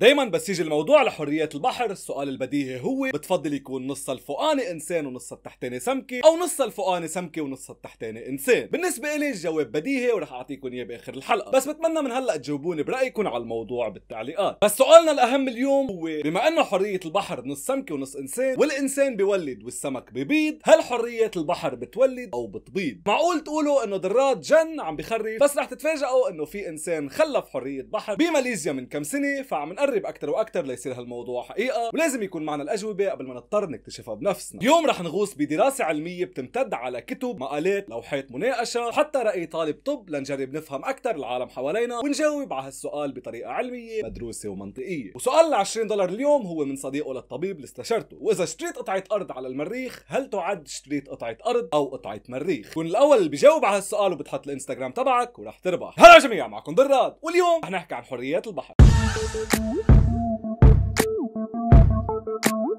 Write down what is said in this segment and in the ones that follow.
دايما بس يجي الموضوع لحرية البحر السؤال البديهي هو بتفضل يكون نص الفوقاني انسان ونص التحتاني سمكة او نص الفوقاني سمكة ونص التحتاني انسان بالنسبة لي الجواب بديهي ورح اعطيكم اياه باخر الحلقة بس بتمنى من هلا تجاوبوني برايكم على الموضوع بالتعليقات بس سؤالنا الاهم اليوم هو بما انه حرية البحر نص سمكة ونص انسان والانسان بيولد والسمك ببيض هل حرية البحر بتولد او بتبيض معقول تقولوا انه دراد جن عم بخرف بس رح تتفاجئوا انه في انسان خلف حرية بحر بماليزيا من كم سنة فعم نقرب اكثر واكثر ليصير هالموضوع حقيقه ولازم يكون معنا الاجوبه قبل ما نضطر نكتشفها بنفسنا اليوم رح نغوص بدراسه علميه بتمتد على كتب مقالات لوحات مناقشه حتى راي طالب طب لنجرب نفهم اكثر العالم حوالينا ونجاوب على هالسؤال بطريقه علميه مدروسه ومنطقيه وسؤال ال 20 دولار اليوم هو من صديقه للطبيب اللي استشرته واذا اشتريت قطعه ارض على المريخ هل تعد اشتريت قطعه ارض او قطعه مريخ كون الاول اللي بجاوب على هالسؤال وبتحط الانستغرام تبعك ورح تربح هلا جميعا معكم دراد واليوم رح نحكي عن حريات البحر Thank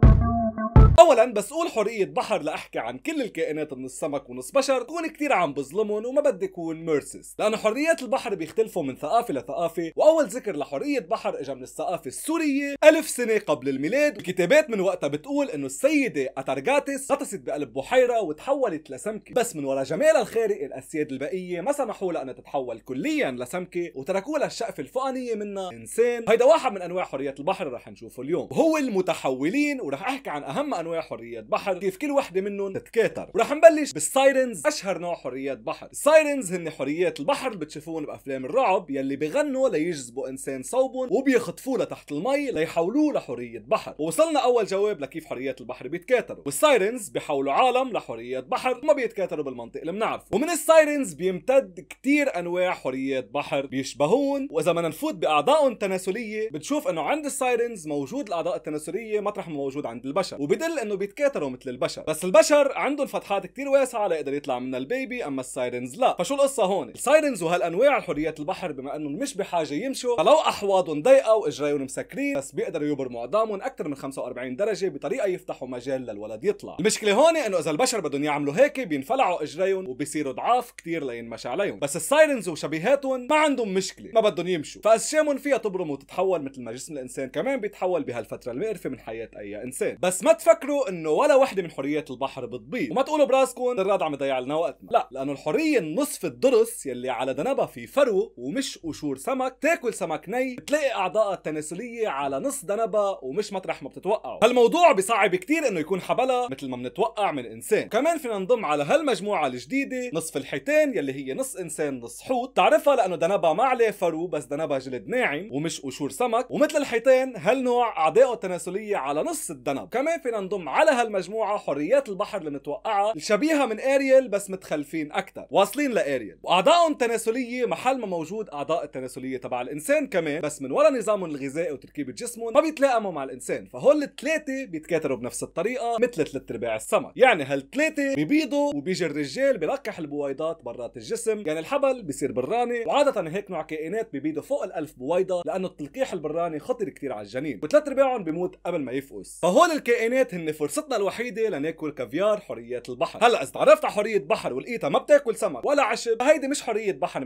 you. اولا بس قول حريه بحر لاحكي عن كل الكائنات من السمك ونص بشر كون كثير عم بظلمهم وما بدي كون ميرسيس لانه حريات البحر بيختلفوا من ثقافه لثقافه واول ذكر لحريه بحر اجى من الثقافه السوريه ألف سنه قبل الميلاد الكتابات من وقتها بتقول انه السيده اترغاتس غطست بقلب بحيره وتحولت لسمكه بس من ورا جمالها الخارق الاسياد البقيه ما سمحوا لها انها تتحول كليا لسمكه وتركوا لها الشقفه الفوقانيه منها انسان هيدا واحد من انواع حريات البحر رح نشوفه اليوم وهو المتحولين ورح احكي عن اهم انواع حريات بحر كيف كل وحده منهم تتكاثر ورح نبلش بالسايرنز اشهر نوع حريات بحر السايرنز هن حريات البحر اللي بتشوفون بافلام الرعب يلي بغنوا ليجذبوا انسان صوبهم وبيخطفوه لتحت المي ليحولوه لحريه بحر ووصلنا اول جواب لكيف حريات البحر بيتكاثروا والسايرنز بيحولوا عالم لحريات بحر ما بيتكاثروا بالمنطق اللي بنعرفه ومن السايرنز بيمتد كتير انواع حريات بحر بيشبهون واذا بدنا نفوت باعضائهم التناسليه بتشوف انه عند السايرنز موجود الاعضاء التناسليه مطرح ما موجود عند البشر وبدل لانه بيتكاتروا مثل البشر بس البشر عنده الفتحات كتير واسعه ليقدر يطلع منها البيبي اما السايرنز لا فشو القصه هون السايرنز وهالانواع الحريات البحر بما انهم مش بحاجه يمشوا فلو احواضهم ضيقه واجريهم مسكرين بس بيقدروا يبرموا قدامهم اكثر من 45 درجه بطريقه يفتحوا مجال للولد يطلع المشكله هون انه اذا البشر بدهم يعملوا هيك بينفلعوا اجريهم وبيصيروا ضعاف كثير لينمشى عليهم بس السايرنز وشبيهاتهم ما عندهم مشكله ما بدهم يمشوا فاسشامهم فيها تبرم وتتحول مثل ما جسم الانسان كمان بيتحول بهالفتره المقرفه من حياه اي انسان بس ما تفكروا تفتكروا انه ولا وحده من حريات البحر بتضيع وما تقولوا براسكم الراد عم يضيع لنا وقتنا لا لانه الحريه النصف الضرس يلي على دنبها في فرو ومش قشور سمك تاكل سمك ني بتلاقي اعضائها التناسليه على نص دنبها ومش مطرح ما بتتوقعوا هالموضوع بصعب كتير انه يكون حبلة مثل ما بنتوقع من انسان كمان فينا نضم على هالمجموعه الجديده نصف الحيتان يلي هي نص انسان نص حوت تعرفها لانه دنبها ما عليه فرو بس دنبها جلد ناعم ومش قشور سمك ومثل الحيتان هالنوع اعضائه التناسليه على نص الدنب كمان فينا نضم لكم على هالمجموعه حريات البحر المتوقعه الشبيهه من اريال بس متخلفين اكثر واصلين لاريال واعضائهم تناسلية محل ما موجود اعضاء التناسليه تبع الانسان كمان بس من ورا نظامهم الغذائي وتركيبه جسمهم ما بيتلائموا مع الانسان فهول الثلاثه بيتكاثروا بنفس الطريقه مثل ثلاث ارباع السمك يعني هالثلاثه بيبيضوا وبيجي الرجال بلقح البويضات برات الجسم يعني الحبل بيصير براني وعاده هيك نوع كائنات بيبيضوا فوق ال1000 بويضه لانه التلقيح البراني خطر كثير على الجنين وثلاث ارباعهم بيموت قبل ما يفقس فهول الكائنات هن يعني فرصتنا الوحيده لناكل كافيار حريه البحر هلا اذا تعرفت على حريه بحر ولقيتها ما بتاكل سمك ولا عشب هيدي مش حريه بحر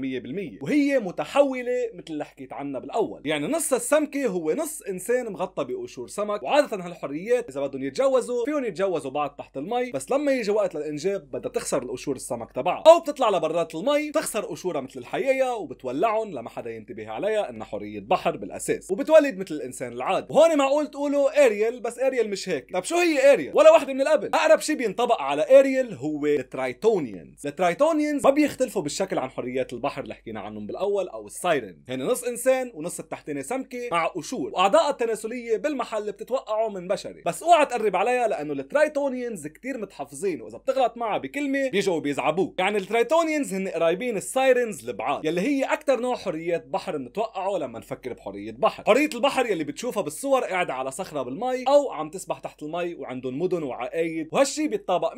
100% وهي متحوله مثل اللي حكيت عنها بالاول يعني نص السمكه هو نص انسان مغطى بقشور سمك وعاده هالحريات اذا بدهم يتجوزوا فيهم يتجوزوا بعض تحت المي بس لما يجي وقت للانجاب بدها تخسر القشور السمك تبعها او بتطلع لبرات المي تخسر قشورها مثل الحيايا وبتولعهم لما حدا ينتبه عليها انها حريه بحر بالاساس وبتولد مثل الانسان العادي وهون معقول تقولوا اريل بس اريل مش هيك طب شو هي هي اريال ولا واحدة من الابل اقرب شيء بينطبق على اريال هو الترايتونيانز الترايتونيانز ما بيختلفوا بالشكل عن حريات البحر اللي حكينا عنهم بالاول او السايرن هن نص انسان ونص التحتاني سمكه مع قشور واعضاء التناسليه بالمحل بتتوقعوا من بشري بس اوعى تقرب عليها لانه الترايتونيانز كتير متحفظين واذا بتغلط معها بكلمه بيجوا بيزعبوك يعني الترايتونيانز هن قرايبين السايرنز البعاد يلي هي اكثر نوع حريات بحر بنتوقعه لما نفكر بحريه بحر حريه البحر يلي بتشوفها بالصور قاعده على صخره بالمي او عم تسبح تحت المي وعندهم مدن وعقايد وهالشي بيتطابق 100%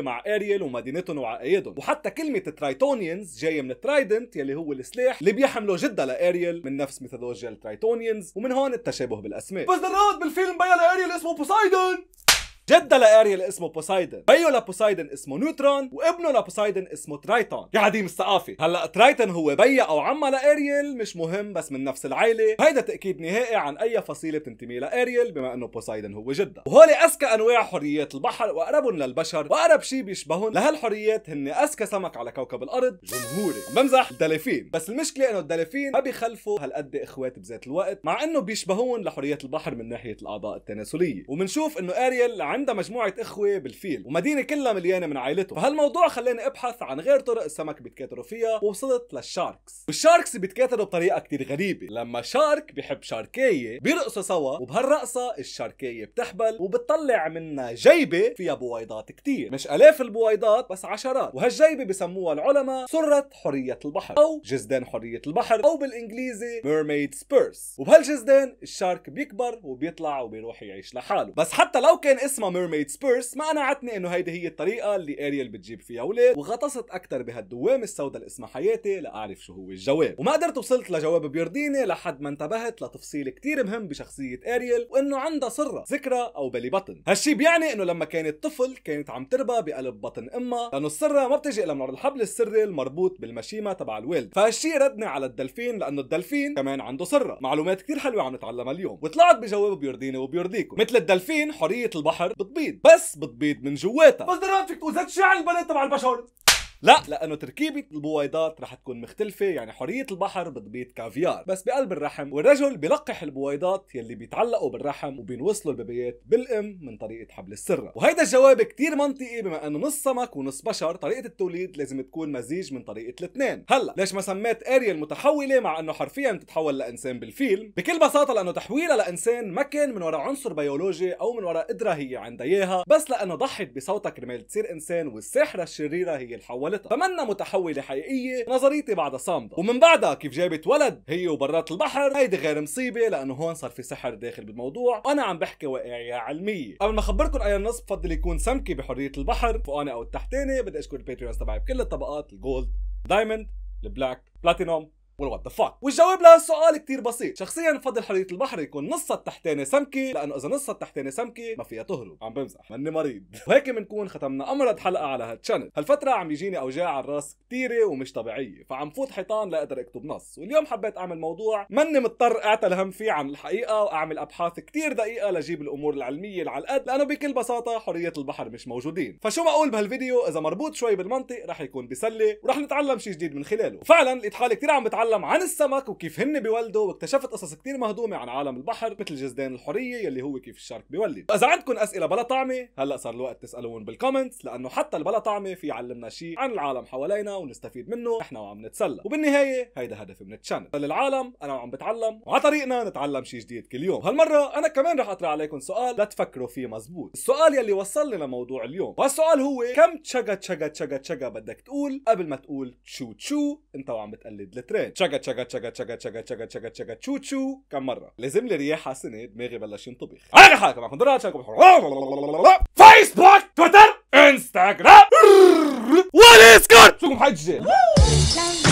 مع اريل ومدينتهم وعقايدهم وحتى كلمه ترايتونيانز جايه من ترايدنت يلي هو السلاح اللي بيحمله جدا لاريل من نفس ميثولوجيا الترايتونيانز ومن هون التشابه بالاسماء بس بالفيلم بيا لاريل اسمه بوسايدون جده لاريال اسمه بوسايدن بيو لبوسايدن اسمه نيوترون وابنه لبوسايدن اسمه ترايتون يا عديم الثقافه هلا ترايتون هو بي او عمها لاريال مش مهم بس من نفس العيله هيدا تاكيد نهائي عن اي فصيله بتنتمي لاريال بما انه بوسايدن هو جده وهول اذكى انواع حريات البحر واقربهم للبشر واقرب شيء بيشبههم لهالحريات هن اذكى سمك على كوكب الارض جمهوري بمزح الدلافين بس المشكله انه الدلافين ما بيخلفوا هالقد اخوات بذات الوقت مع انه بيشبهون لحريات البحر من ناحيه الاعضاء التناسليه وبنشوف انه اريال عندها مجموعه اخوه بالفيل ومدينه كلها مليانه من عائلته فهالموضوع خلاني ابحث عن غير طرق السمك بيتكاثروا فيها ووصلت للشاركس والشاركس بيتكاثروا بطريقه كتير غريبه لما شارك بحب شاركيه بيرقصوا سوا وبهالرقصه الشاركيه بتحبل وبتطلع منها جيبه فيها بويضات كتير مش الاف البويضات بس عشرات وهالجيبه بسموها العلماء سره حريه البحر او جزدان حريه البحر او بالانجليزي ميرميد سبيرس وبهالجزدان الشارك بيكبر وبيطلع وبيروح يعيش لحاله بس حتى لو كان اسمه ميرميد سبيرس ما قنعتني انه هيدي هي الطريقه اللي اريال بتجيب فيها اولاد وغطست اكثر بهالدوام السوداء اللي اسمها حياتي لاعرف شو هو الجواب وما قدرت وصلت لجواب بيرضيني لحد ما انتبهت لتفصيل كتير مهم بشخصيه اريال وانه عندها سره ذكرى او بلي بطن هالشي بيعني انه لما كانت طفل كانت عم تربى بقلب بطن امها لانه السره ما بتجي الا من الحبل السري المربوط بالمشيمه تبع الوالد فهالشي ردني على الدلفين لانه الدلفين كمان عنده سره معلومات كتير حلوه عم نتعلمها اليوم وطلعت بجواب بيرضيني وبيرضيكم مثل الدلفين حريه البحر بتبيض بس بتبيض من جواتها بس دراتك تقول شو عن يعني البنات تبع البشر لا لانه تركيبه البويضات رح تكون مختلفه يعني حريه البحر بتبيض كافيار بس بقلب الرحم والرجل بلقح البويضات يلي بيتعلقوا بالرحم وبينوصلوا البيبيات بالام من طريقه حبل السره وهيدا الجواب كتير منطقي بما انه نص سمك ونص بشر طريقه التوليد لازم تكون مزيج من طريقه الاثنين هلا ليش ما سميت اريا المتحوله مع انه حرفيا تتحول لانسان بالفيلم بكل بساطه لانه تحويلها لانسان ما كان من وراء عنصر بيولوجي او من وراء قدره هي عندها اياها بس لانه ضحت بصوتها كرمال تصير انسان والساحره الشريره هي اللي محاولتها فمنا متحولة حقيقية نظريتي بعدها صامدة ومن بعدها كيف جابت ولد هي وبرات البحر هيدي غير مصيبة لأنه هون صار في سحر داخل بالموضوع وأنا عم بحكي واقعية علمية قبل ما أخبركم أي النص بفضل يكون سمكة بحرية البحر فوقاني أو التحتاني بدي أشكر البيتريونز تبعي بكل الطبقات الجولد دايموند البلاك بلاتينوم والوات ذا فاك والجواب لهالسؤال كثير بسيط شخصيا بفضل حريه البحر يكون نصها التحتاني سمكه لانه اذا نصها التحتاني سمكه ما فيها تهرب عم بمزح ماني مريض وهيك بنكون ختمنا امرض حلقه على هالتشانل هالفتره عم يجيني اوجاع على الراس كثيره ومش طبيعيه فعم فوت حيطان لاقدر اكتب نص واليوم حبيت اعمل موضوع ماني مضطر اعتل هم فيه عن الحقيقه واعمل ابحاث كثير دقيقه لجيب الامور العلميه اللي على القد لانه بكل بساطه حريه البحر مش موجودين فشو معقول بهالفيديو اذا مربوط شوي بالمنطق رح يكون بسلي ورح نتعلم شيء جديد من خلاله فعلا لقيت كثير عم بتعلم بتتكلم عن السمك وكيف هن بيولدوا واكتشفت قصص كتير مهضومه عن عالم البحر مثل جزدان الحريه يلي هو كيف الشارك بيولد اذا عندكم اسئله بلا طعمه هلا صار الوقت تسالون بالكومنتس لانه حتى البلا طعمه في علمنا شيء عن العالم حوالينا ونستفيد منه احنا وعم نتسلى وبالنهايه هيدا هدف من التشانل للعالم انا وعم بتعلم وعلى طريقنا نتعلم شيء جديد كل يوم هالمره انا كمان رح اطرح عليكم سؤال لا تفكروا فيه مزبوط السؤال يلي وصلني لموضوع اليوم وهالسؤال هو كم تشغا تشغا تشغا تشغا بدك تقول قبل ما تقول تشو تشو انت وعم بتقلد الترند تشاكا تشاكا تشاكا تشاكا تشاكا تشاكا تشاكا تشاكا تشو تشو كم مره لازم لي رياح حسنه دماغي بلش ينطبخ انا حاكم معكم فيسبوك تويتر انستغرام وليسكور شوكم حجه